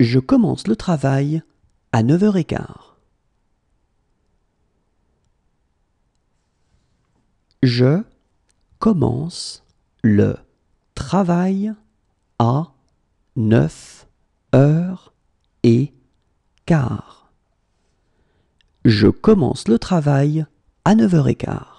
Je commence le travail à 9h15. Je commence le travail à 9 h 15 Je commence le travail à 9h15.